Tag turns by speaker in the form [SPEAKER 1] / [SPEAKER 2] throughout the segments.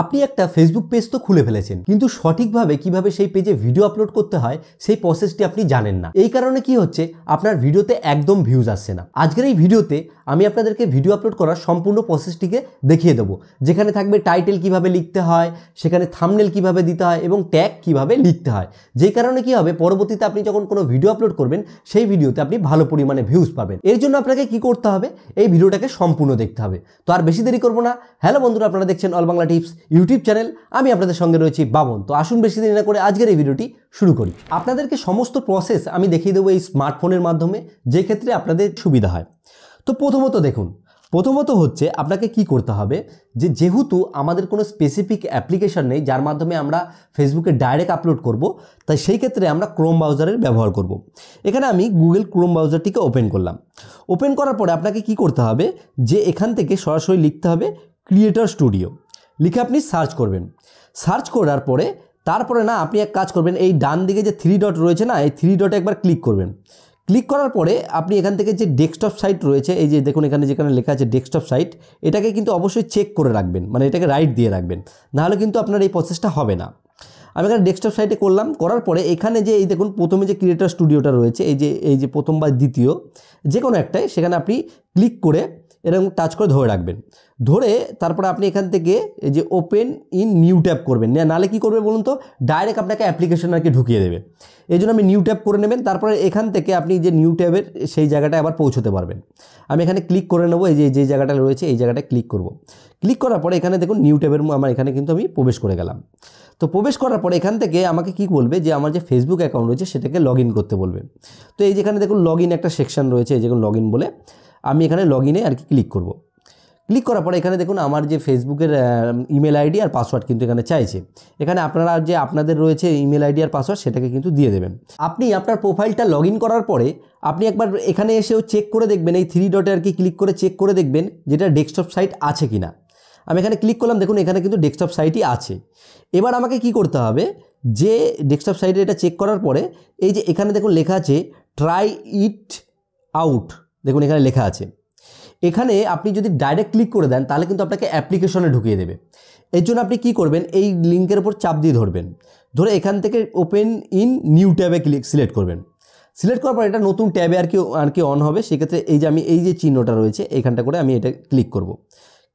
[SPEAKER 1] আপনি একটা Facebook page তো খুলে ফেলেছেন কিন্তু সঠিকভাবে কিভাবে সেই পেজে ভিডিও আপলোড করতে হয় সেই প্রসেসটি আপনি জানেন না এই কারণে কি হচ্ছে আপনার ভিডিওতে একদম ভিউজ আসছে না আজকের এই ভিডিওতে আমি আপনাদেরকে ভিডিও আপলোড করার সম্পূর্ণ প্রসেসটিকে দেখিয়ে দেবো যেখানে থাকবে টাইটেল কিভাবে লিখতে হয় সেখানে থামনেল কিভাবে দিতে হয় এবং ট্যাগ কিভাবে লিখতে হয় যে কারণে কি হবে পরবর্তীতে আপনি যখন কোনো ভিডিও আপলোড করবেন সেই ভিডিওতে আপনি ভালো পরিমাণে ভিউজ পাবেন এর জন্য আপনাকে কি করতে হবে এই ভিডিওটাকে সম্পূর্ণ দেখতে হবে তো আর বেশি দেরি করবো না হ্যালো বন্ধুরা আপনারা দেখছেন all Bangla tips YouTube channel আমি আপনাদের সঙ্গে রয়েছি বাবন তো আসুন বেশি দেরি না করে আজকের এই ভিডিওটি শুরু করি আপনাদেরকে সমস্ত প্রসেস আমি দেখিয়ে দেবো এই স্মার্টফোনের মাধ্যমে যে ক্ষেত্রে আপনাদের সুবিধা হয় তো প্রথমত দেখুন প্রথমত হচ্ছে আপনাকে কি করতে হবে যে যেহেতু আমাদের কোনো স্পেসিফিক অ্যাপ্লিকেশন নেই যার মাধ্যমে আমরা ফেসবুকে ডাইরেক্ট আপলোড করব তাই সেই ক্ষেত্রে আমরা ক্রোম ব্রাউজারের ব্যবহার করব। এখানে আমি গুগল ক্রোম ব্রাউজারটিকে ওপেন করলাম ওপেন করার পরে আপনাকে কি করতে হবে যে এখান থেকে সরাসরি লিখতে হবে ক্রিয়েটার স্টুডিও লিখে আপনি সার্চ করবেন সার্চ করার পরে তারপরে না আপনি এক কাজ করবেন এই ডান দিকে যে থ্রি ডট রয়েছে না এই থ্রি ডটে একবার ক্লিক করবেন ক্লিক করার পরে আপনি এখান থেকে যে ডেস্কটপ সাইট রয়েছে এই যে দেখুন এখানে যেখানে লেখা আছে ডেস্কটপ সাইট এটাকে কিন্তু অবশ্যই চেক করে রাখবেন মানে এটাকে রাইট দিয়ে রাখবেন নাহলে কিন্তু আপনার এই প্রসেসটা হবে না আমি এখানে ডেস্কটপ সাইটে করলাম করার পরে এখানে যে এই দেখুন প্রথমে যে ক্রিয়েটার স্টুডিওটা রয়েছে এই যে এই যে প্রথম বা দ্বিতীয় যে কোনো একটাই সেখানে আপনি ক্লিক করে এরকম টাচ করে ধরে রাখবেন ধরে তারপরে আপনি এখান থেকে যে ওপেন ইন নিউ ট্যাব করবেন নালে কি করবে বলুন তো ডাইরেক্ট আপনাকে অ্যাপ্লিকেশন আর কি ঢুকিয়ে দেবে এই জন্য আমি নিউ ট্যাব করে নেবেন তারপরে এখান থেকে আপনি যে নিউ ট্যাবের সেই জায়গাটায় আবার পৌঁছতে পারবেন আমি এখানে ক্লিক করে নেবো এই যে যে জায়গাটা রয়েছে এই জায়গাটায় ক্লিক করব। ক্লিক করার পরে এখানে দেখুন নিউ ট্যাবের আমার এখানে কিন্তু আমি প্রবেশ করে গেলাম তো প্রবেশ করার পরে এখান থেকে আমাকে কি বলবে যে আমার যে ফেসবুক অ্যাকাউন্ট রয়েছে সেটাকে লগ করতে বলবে তো এই যেখানে দেখুন লগ একটা সেকশন রয়েছে এই যেগুলো লগ বলে আমি এখানে লগ ইনে আর কি ক্লিক করব ক্লিক করার পরে এখানে দেখুন আমার যে ফেসবুকের ইমেল আইডি আর পাসওয়ার্ড কিন্তু এখানে চাইছে এখানে আপনারা যে আপনাদের রয়েছে ইমেল আইডি আর পাসওয়ার্ড সেটাকে কিন্তু দিয়ে দেবেন আপনি আপনার প্রোফাইলটা লগ করার পরে আপনি একবার এখানে এসেও চেক করে দেখবেন এই থ্রি ডটে আর কি ক্লিক করে চেক করে দেখবেন যেটা ডেস্কটপ সাইট আছে কি না আমি এখানে ক্লিক করলাম দেখুন এখানে কিন্তু ডেস্কটপ সাইটই আছে এবার আমাকে কি করতে হবে যে ডেস্কটপ সাইটে এটা চেক করার পরে এই যে এখানে দেখুন লেখা আছে ট্রাই ইট আউট দেখুন এখানে লেখা আছে এখানে আপনি যদি ডাইরেক্ট ক্লিক করে দেন তাহলে কিন্তু আপনাকে অ্যাপ্লিকেশনে ঢুকিয়ে দেবে এর জন্য আপনি কি করবেন এই লিঙ্কের উপর চাপ দিয়ে ধরবেন ধরে এখান থেকে ওপেন ইন নিউ ট্যাবে ক্লিক সিলেক্ট করবেন সিলেক্ট করার পর এটা নতুন ট্যাবে আর কি আর কি অন হবে সেক্ষেত্রে এই যে আমি এই যে চিহ্নটা রয়েছে এইখানটা করে আমি এটা ক্লিক করব।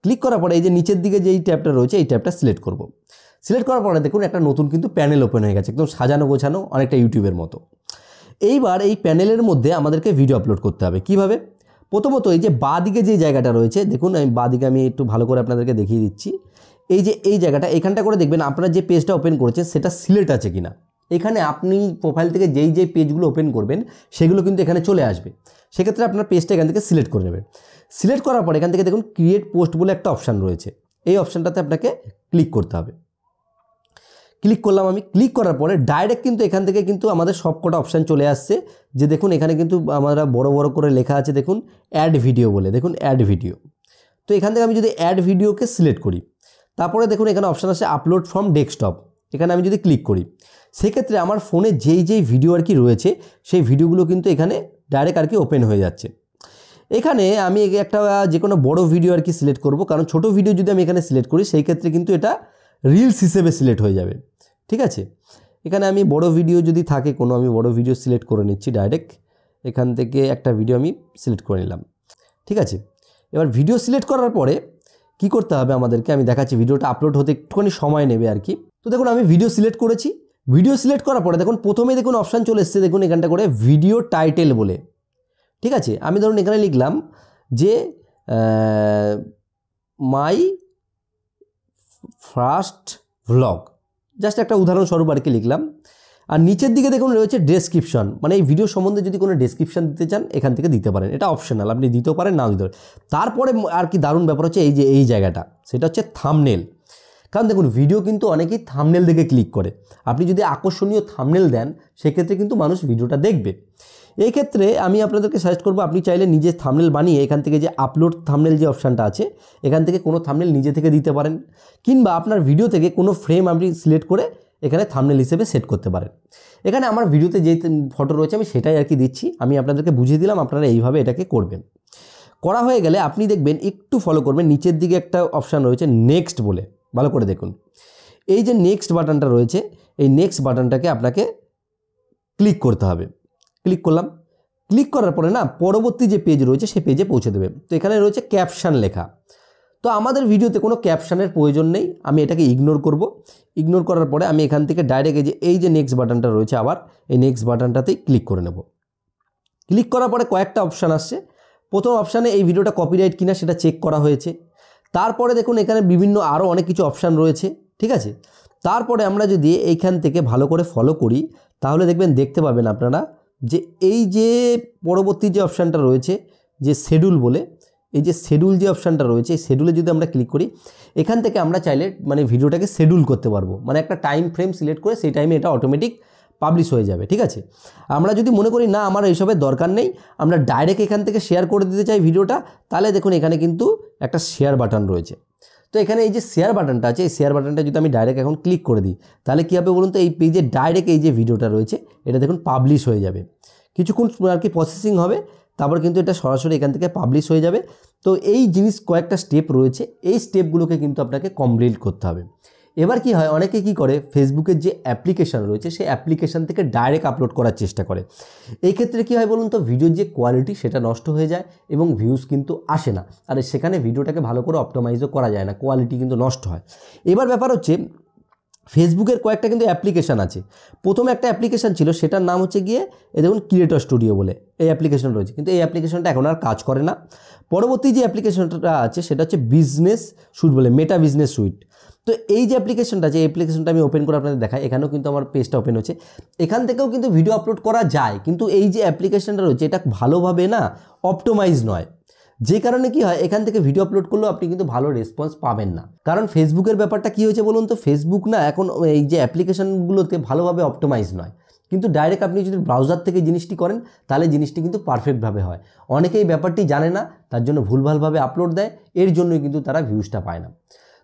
[SPEAKER 1] ক্লিক করার পরে এই যে নিচের দিকে যেই ট্যাবটা রয়েছে এই ট্যাবটা সিলেক্ট করব। সিলেক্ট করার পরে দেখুন একটা নতুন কিন্তু প্যানেল ওপেন হয়ে গেছে একদম সাজানো গোছানো অনেকটা ইউটিউবের মতো এইবার এই প্যানেলের মধ্যে আমাদেরকে ভিডিও আপলোড করতে হবে কিভাবে প্রথমত এই যে দিকে যে জায়গাটা রয়েছে দেখুন আমি দিকে আমি একটু ভালো করে আপনাদেরকে দেখিয়ে দিচ্ছি এই যে এই জায়গাটা এখানটা করে দেখবেন আপনারা যে পেজটা ওপেন করেছে সেটা সিলেট আছে কিনা এখানে আপনি প্রোফাইল থেকে যেই যেই পেজগুলো ওপেন করবেন সেগুলো কিন্তু এখানে চলে আসবে সেক্ষেত্রে আপনার পেজটা এখান থেকে সিলেক্ট করে নেবেন সিলেক্ট করার পর এখান থেকে দেখুন ক্রিয়েট পোস্ট বলে একটা অপশান রয়েছে এই অপশানটাতে আপনাকে ক্লিক করতে হবে ক্লিক করলাম আমি ক্লিক করার পরে ডাইরেক্ট কিন্তু এখান থেকে কিন্তু আমাদের সবকটা অপশান চলে আসছে যে দেখুন এখানে কিন্তু আমরা বড় বড় করে লেখা আছে দেখুন অ্যাড ভিডিও বলে দেখুন অ্যাড ভিডিও তো এখান থেকে আমি যদি অ্যাড ভিডিওকে সিলেক্ট করি তারপরে দেখুন এখানে অপশান আছে আপলোড ফ্রম ডেস্কটপ এখানে আমি যদি ক্লিক করি সেক্ষেত্রে আমার ফোনে যেই যেই ভিডিও আর কি রয়েছে সেই ভিডিওগুলো কিন্তু এখানে ডাইরেক্ট আর কি ওপেন হয়ে যাচ্ছে এখানে আমি একটা যে কোনো বড় ভিডিও আর কি সিলেক্ট করব কারণ ছোট ভিডিও যদি আমি এখানে সিলেক্ট করি সেই ক্ষেত্রে কিন্তু এটা রিলস হিসেবে সিলেক্ট হয়ে যাবে ঠিক আছে এখানে আমি বড় ভিডিও যদি থাকে কোনো আমি বড় ভিডিও সিলেক্ট করে নিচ্ছি ডাইরেক্ট এখান থেকে একটা ভিডিও আমি সিলেক্ট করে নিলাম ঠিক আছে এবার ভিডিও সিলেক্ট করার পরে কি করতে হবে আমাদেরকে আমি দেখাচ্ছি ভিডিওটা আপলোড হতে একটুখানি সময় নেবে আর কি তো দেখুন আমি ভিডিও সিলেক্ট করেছি ভিডিও সিলেক্ট করার পরে দেখুন প্রথমে দেখুন অপশান চলে এসছে দেখুন এখানটা করে ভিডিও টাইটেল বলে ঠিক আছে আমি ধরুন এখানে লিখলাম যে মাই ফার্স্ট ভ্লগ জাস্ট একটা উদাহরণস্বরূপ আর কি লিখলাম আর নিচের দিকে দেখুন রয়েছে ডেসক্রিপশন মানে এই ভিডিও সম্বন্ধে যদি কোনো ডেসক্রিপশন দিতে চান এখান থেকে দিতে পারেন এটা অপশনাল আপনি দিতেও পারেন নাও দিতে পারেন তারপরে আর কি দারুণ ব্যাপার হচ্ছে এই যে এই জায়গাটা সেটা হচ্ছে থামনেল কারণ দেখুন ভিডিও কিন্তু অনেকেই থামনেল দেখে ক্লিক করে আপনি যদি আকর্ষণীয় থামনেল দেন সেক্ষেত্রে কিন্তু মানুষ ভিডিওটা দেখবে এই ক্ষেত্রে আমি আপনাদেরকে সাজেস্ট করবো আপনি চাইলে নিজে থামনেল বানিয়ে এখান থেকে যে আপলোড থামনেল যে অপশানটা আছে এখান থেকে কোনো থামনেল নিজে থেকে দিতে পারেন কিংবা আপনার ভিডিও থেকে কোনো ফ্রেম আপনি সিলেক্ট করে এখানে থামনেল হিসেবে সেট করতে পারেন এখানে আমার ভিডিওতে যে ফটো রয়েছে আমি সেটাই আর কি দিচ্ছি আমি আপনাদেরকে বুঝিয়ে দিলাম আপনারা এইভাবে এটাকে করবেন করা হয়ে গেলে আপনি দেখবেন একটু ফলো করবেন নিচের দিকে একটা অপশান রয়েছে নেক্সট বলে ভালো করে দেখুন এই যে নেক্সট বাটনটা রয়েছে এই নেক্সট বাটনটাকে আপনাকে ক্লিক করতে হবে ক্লিক করলাম ক্লিক করার পরে না পরবর্তী যে পেজ রয়েছে সে পেজে পৌঁছে দেবে তো এখানে রয়েছে ক্যাপশান লেখা তো আমাদের ভিডিওতে কোনো ক্যাপশানের প্রয়োজন নেই আমি এটাকে ইগনোর করব ইগনোর করার পরে আমি এখান থেকে ডাইরেক্ট যে এই যে নেক্সট বাটনটা রয়েছে আবার এই নেক্সট বাটনটাতেই ক্লিক করে নেব ক্লিক করার পরে কয়েকটা অপশান আসছে প্রথম অপশানে এই ভিডিওটা কপিরাইট কিনা সেটা চেক করা হয়েছে তারপরে দেখুন এখানে বিভিন্ন আরও অনেক কিছু অপশান রয়েছে ঠিক আছে তারপরে আমরা যদি এইখান থেকে ভালো করে ফলো করি তাহলে দেখবেন দেখতে পাবেন আপনারা যে এই যে পরবর্তী যে অপশানটা রয়েছে যে শেডিউল বলে এই যে শেডুল যে অপশানটা রয়েছে এই শেডিউলে যদি আমরা ক্লিক করি এখান থেকে আমরা চাইলে মানে ভিডিওটাকে শেডুল করতে পারবো মানে একটা টাইম ফ্রেম সিলেক্ট করে সেই টাইমে এটা অটোমেটিক পাবলিশ হয়ে যাবে ঠিক আছে আমরা যদি মনে করি না আমার এইসবের দরকার নেই আমরা ডাইরেক্ট এখান থেকে শেয়ার করে দিতে চাই ভিডিওটা তাহলে দেখুন এখানে কিন্তু একটা শেয়ার বাটন রয়েছে তো এখানে এই যে শেয়ার বাটনটা আছে এই শেয়ার বাটনটা যদি আমি ডাইরেক্ট এখন ক্লিক করে দিই তাহলে কী হবে বলুন তো এই পেজে ডাইরেক্ট এই যে ভিডিওটা রয়েছে এটা দেখুন পাবলিশ হয়ে যাবে কিছুক্ষণ আর কি প্রসেসিং হবে তারপর কিন্তু এটা সরাসরি এখান থেকে পাবলিশ হয়ে যাবে তো এই জিনিস কয়েকটা স্টেপ রয়েছে এই স্টেপগুলোকে কিন্তু আপনাকে কমপ্লিট করতে হবে এবার কি হয় অনেকে কি করে ফেসবুকের যে অ্যাপ্লিকেশান রয়েছে সেই অ্যাপ্লিকেশান থেকে ডাইরেক্ট আপলোড করার চেষ্টা করে এই ক্ষেত্রে কি হয় বলুন তো ভিডিওর যে কোয়ালিটি সেটা নষ্ট হয়ে যায় এবং ভিউজ কিন্তু আসে না আর সেখানে ভিডিওটাকে ভালো করে অপটোমাইজও করা যায় না কোয়ালিটি কিন্তু নষ্ট হয় এবার ব্যাপার হচ্ছে ফেসবুকের কয়েকটা কিন্তু অ্যাপ্লিকেশান আছে প্রথম একটা অ্যাপ্লিকেশান ছিল সেটার নাম হচ্ছে গিয়ে এ দেখুন ক্রিয়েটর স্টুডিও বলে এই অ্যাপ্লিকেশন রয়েছে কিন্তু এই অ্যাপ্লিকেশনটা এখন আর কাজ করে না পরবর্তী যে অ্যাপ্লিকেশনটা আছে সেটা হচ্ছে বিজনেস স্যুট বলে মেটা বিজনেস সুইট তো এই যে অ্যাপ্লিকেশনটা আছে এই অ্যাপ্লিকেশনটা আমি ওপেন করে আপনাদের দেখাই এখানেও কিন্তু আমার পেজটা ওপেন হচ্ছে এখান থেকেও কিন্তু ভিডিও আপলোড করা যায় কিন্তু এই যে অ্যাপ্লিকেশনটা রয়েছে এটা ভালোভাবে না অপটোমাইজ নয় যে কারণে কি হয় এখান থেকে ভিডিও আপলোড করলেও আপনি কিন্তু ভালো রেসপন্স পাবেন না কারণ ফেসবুকের ব্যাপারটা কি হয়েছে বলুন তো ফেসবুক না এখন এই যে অ্যাপ্লিকেশানগুলোতে ভালোভাবে অপটোমাইজ নয় কিন্তু ডাইরেক্ট আপনি যদি ব্রাউজার থেকে জিনিসটি করেন তাহলে জিনিসটি কিন্তু পারফেক্টভাবে হয় অনেকেই ব্যাপারটি জানে না তার জন্য ভুলভালভাবে আপলোড দেয় এর জন্যই কিন্তু তারা ভিউজটা পায় না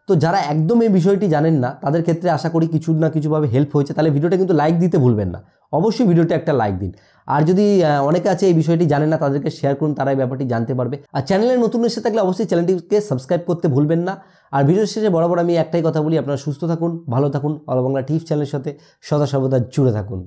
[SPEAKER 1] তো যারা একদম এই বিষয়টি জানেন না তাদের ক্ষেত্রে আশা করি কিছু না কিছুভাবে হেল্প হয়েছে তাহলে ভিডিওটা কিন্তু লাইক দিতে ভুলবেন না অবশ্যই ভিডিওটা একটা লাইক দিন আর যদি অনেকে আছে এই বিষয়টি জানে না তাদেরকে শেয়ার করুন তারা এই ব্যাপারটি জানতে পারবে আর চ্যানেলে নতুন এসে থাকলে অবশ্যই চ্যানেলটিকে সাবস্ক্রাইব করতে ভুলবেন না আর ভিডিওর শেষে বরাবর আমি একটাই কথা বলি আপনারা সুস্থ থাকুন ভালো থাকুন অল বাংলা টিপস চ্যানেলের সাথে সদা সর্বদা জুড়ে থাকুন